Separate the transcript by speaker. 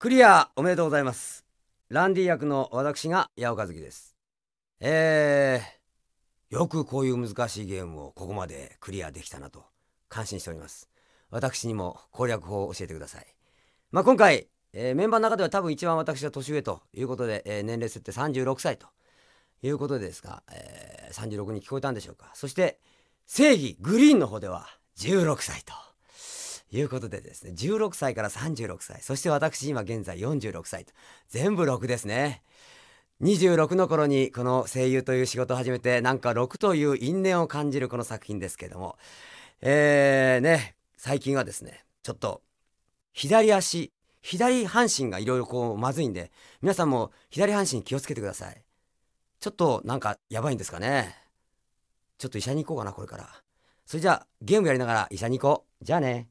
Speaker 1: クリアおめでとうございます。ランディ役の私が八尾和樹です。えー、よくこういう難しいゲームをここまでクリアできたなと感心しております。私にも攻略法を教えてください。まあ、今回、えー、メンバーの中では多分一番私は年上ということで、えー、年齢設定36歳ということですが、えー、36に聞こえたんでしょうか。そして、正義グリーンの方では16歳と。いうことでですね、16歳から36歳、そして私今現在46歳と、全部6ですね。26の頃にこの声優という仕事を始めて、なんか6という因縁を感じるこの作品ですけども、えーね、最近はですね、ちょっと左足、左半身がいろいろこうまずいんで、皆さんも左半身気をつけてください。ちょっとなんかやばいんですかね。ちょっと医者に行こうかな、これから。それじゃあゲームやりながら医者に行こう。じゃあね。